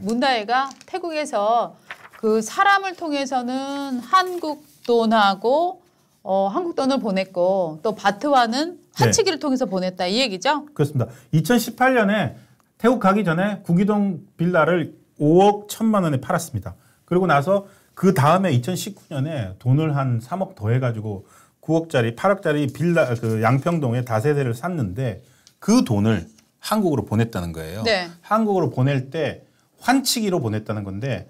문다혜가 태국에서 그 사람을 통해서는 한국 돈하고 어, 한국 돈을 보냈고 또 바트와는 하치기를 네. 통해서 보냈다 이 얘기죠? 그렇습니다. 2018년에 태국 가기 전에 구기동 빌라를 5억 1천만 원에 팔았습니다. 그리고 나서 그 다음에 2019년에 돈을 한 3억 더 해가지고 9억짜리 8억짜리 빌라 그 양평동에 다세대를 샀는데 그 돈을 한국으로 보냈다는 거예요. 네. 한국으로 보낼 때 환치기로 보냈다는 건데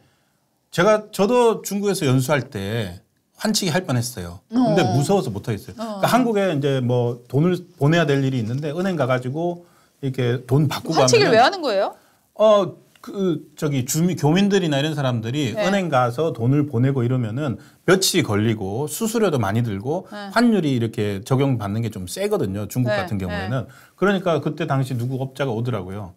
제가 저도 중국에서 연수할 때 환치기 할 뻔했어요. 근데 어. 무서워서 못 하겠어요. 어. 그러니까 한국에 이제 뭐 돈을 보내야 될 일이 있는데 은행 가가지고 이렇게 돈 바꾸고 환치기를 왜 하는 거예요? 어. 그 저기 주민 교민들이나 이런 사람들이 네. 은행 가서 돈을 보내고 이러면은 며칠이 걸리고 수수료도 많이 들고 네. 환율이 이렇게 적용받는 게 좀 세거든요 중국 네. 같은 네. 경우에는 그러니까 그때 당시 누구 업자가 오더라고요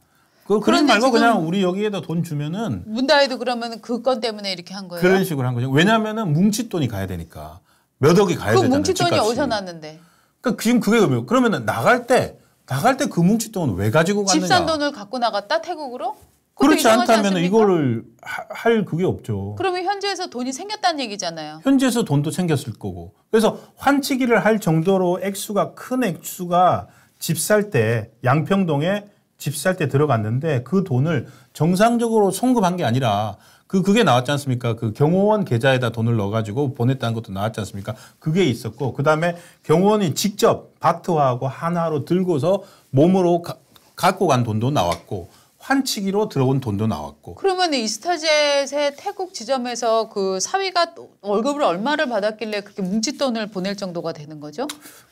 그 그런 말고 그냥 우리 여기에다 돈 주면은 문다이도 그러면 그 건 때문에 이렇게 한 거예요. 그런 식으로 한 거죠. 왜냐하면은 뭉칫돈이 가야 되니까 몇 억이 가야 되잖아요. 그 뭉칫돈이 집값이. 어디서 났는데? 그러니까 지금 그게 의미. 그러면은 나갈 때 나갈 때 그 뭉칫돈은 왜 가지고 갔느냐? 집산 돈을 갖고 나갔다 태국으로? 그렇지 않다면 이거를 할 그게 없죠. 그러면 현지에서 돈이 생겼다는 얘기잖아요. 현지에서 돈도 생겼을 거고. 그래서 환치기를 할 정도로 액수가 큰 액수가 집 살 때 양평동에 집살때 들어갔는데 그 돈을 정상적으로 송금한 게 아니라 그 그게 나왔지 않습니까? 그 경호원 계좌에다 돈을 넣어가지고 보냈다는 것도 나왔지 않습니까? 그게 있었고 그 다음에 경호원이 직접 바트화하고 하나로 들고서 몸으로 가, 갖고 간 돈도 나왔고 환치기로 들어온 돈도 나왔고. 그러면 이스타젯의 태국 지점에서 그 사위가 월급을 얼마를 받았길래 그렇게 뭉칫돈을 보낼 정도가 되는 거죠?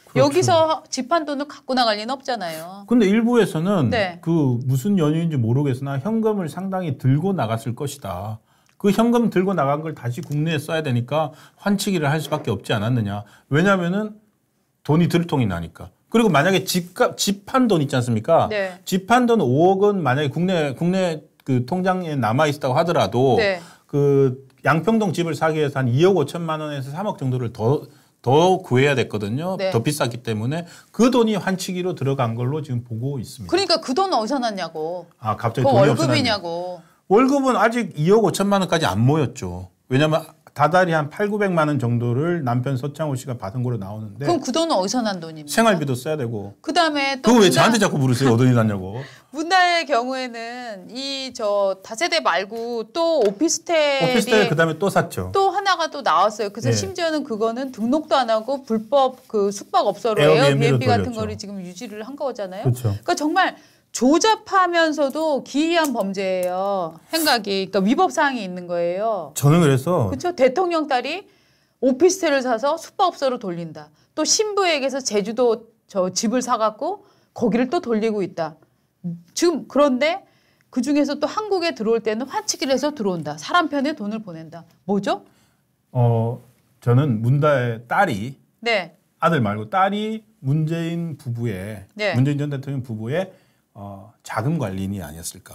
그렇죠. 여기서 집한 돈을 갖고 나갈 리는 없잖아요. 근데 일부에서는 네. 그 무슨 연유인지 모르겠으나 현금을 상당히 들고 나갔을 것이다. 그 현금 들고 나간 걸 다시 국내에 써야 되니까 환치기를 할 수밖에 없지 않았느냐. 왜냐면은 돈이 들통이 나니까. 그리고 만약에 집값 집한돈 있지 않습니까? 네. 집한돈 5억은 만약에 국내 국내 그 통장에 남아 있다고 하더라도 네. 그 양평동 집을 사기 위해서 한 2억 5천만 원에서 3억 정도를 더 더 구해야 됐거든요. 네. 더비쌌기 때문에 그 돈이 환치기로 들어간 걸로 지금 보고 있습니다. 그러니까 그돈은 어디서 났냐고. 아 갑자기 돈이 월급이냐고. 월급은 아직 2억 5천만 원까지 안 모였죠. 왜냐면 다달이 한 8, 900만 원 정도를 남편 서창호 씨가 받은 거로 나오는데 그럼 그 돈은 어디서 난 돈입니까? 생활비도 써야 되고 그다음에 또 그거 문화... 왜 저한테 자꾸 물으세요? 어디 났냐고. 문화의 경우에는 이 저 다세대 말고 또오피스텔 오피스텔 그다음에 또 샀죠. 또 하나가 또 나왔어요. 그래서 예. 심지어는 그거는 등록도 안 하고 불법 그 숙박업소로 에어비앤비 같은 거를 지금 유지를 한 거잖아요. 그렇죠. 그러니까 정말 조잡하면서도 기이한 범죄예요. 생각이 그러니까 위법 사항이 있는 거예요. 저는 그래서 그렇죠. 대통령 딸이 오피스텔을 사서 숙박업소로 돌린다. 또 신부에게서 제주도 저 집을 사갖고 거기를 또 돌리고 있다. 지금 그런데 그 중에서 또 한국에 들어올 때는 환치기를 해서 들어온다. 사람 편에 돈을 보낸다. 뭐죠? 어 저는 문다의 딸이 네. 아들 말고 딸이 문재인 부부의 네. 문재인 전 대통령 부부의 어, 자금 관리인이 아니었을까.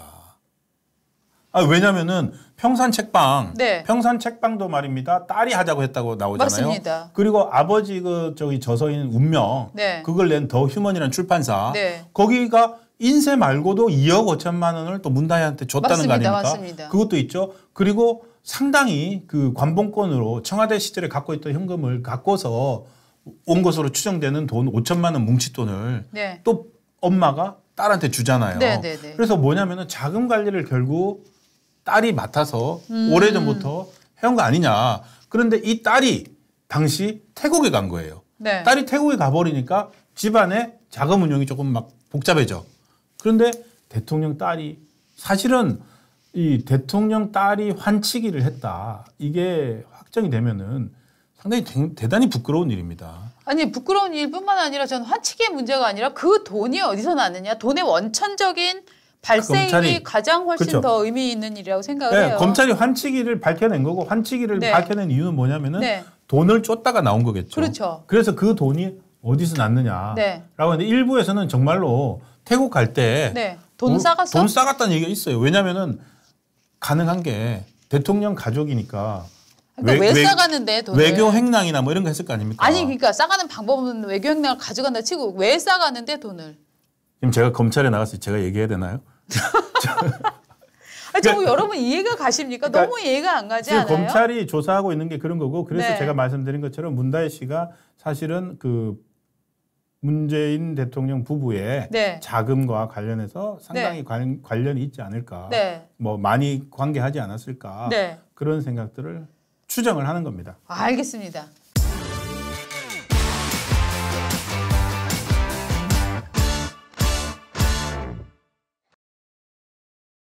아, 왜냐면은 평산 책방, 네. 평산 책방도 말입니다. 딸이 하자고 했다고 나오잖아요. 맞습니다. 그리고 아버지 그 저기 저서인 운명, 네. 그걸 낸 더 휴먼이라는 출판사, 네. 거기가 인쇄 말고도 2억 5천만 원을 또 문다혜한테 줬다는 맞습니다. 거 아닙니까? 맞습니다. 그것도 있죠. 그리고 상당히 그 관봉권으로 청와대 시절에 갖고 있던 현금을 갖고서 온 것으로 추정되는 돈 5천만 원 뭉칫돈을 네. 또 엄마가 딸한테 주잖아요. 네네네. 네, 네. 그래서 뭐냐면은 자금 관리를 결국 딸이 맡아서 음. 오래전부터 해온 거 아니냐. 그런데 이 딸이 당시 태국에 간 거예요. 네. 딸이 태국에 가버리니까 집안의 자금 운용이 조금 막 복잡해져. 그런데 대통령 딸이 사실은 이 대통령 딸이 환치기를 했다. 이게 확정이 되면은 상당히 대, 단히 부끄러운 일입니다. 아니 부끄러운 일뿐만 아니라 전 환치기의 문제가 아니라 그 돈이 어디서 나느냐 돈의 원천적인 발생이 가장 훨씬 그렇죠. 더 의미 있는 일이라고 생각을 네, 해요. 검찰이 환치기를 밝혀낸 거고 환치기를 네. 밝혀낸 이유는 뭐냐면은 네. 돈을 쫓다가 나온 거겠죠. 그렇죠. 그래서 그 돈이 어디서 났느냐라고 네. 하는데 일부에서는 정말로 태국 갈 때돈 네. 싸갔어? 돈 싸갔다는 얘기가 있어요. 왜냐면은 가능한 게 대통령 가족이니까 그러니까 왜, 왜 싸가는데 돈을. 외교 행랑이나 뭐 이런 거 했을 거 아닙니까? 아니 그러니까 싸가는 방법은 외교 행랑을 가져간다 치고 왜 싸가는데 돈을. 지금 제가 검찰에 나가서 제가 얘기해야 되나요? 아, 그러니까, 여러분 이해가 가십니까? 그러니까, 너무 이해가 안 가지 않아요? 검찰이 조사하고 있는 게 그런 거고 그래서 네. 제가 말씀드린 것처럼 문다혜 씨가 사실은 그 문재인 대통령 부부의 네. 자금과 관련해서 상당히 네. 관, 관련이 있지 않을까? 네. 뭐 많이 관계하지 않았을까? 네. 그런 생각들을 추정을 하는 겁니다. 알겠습니다.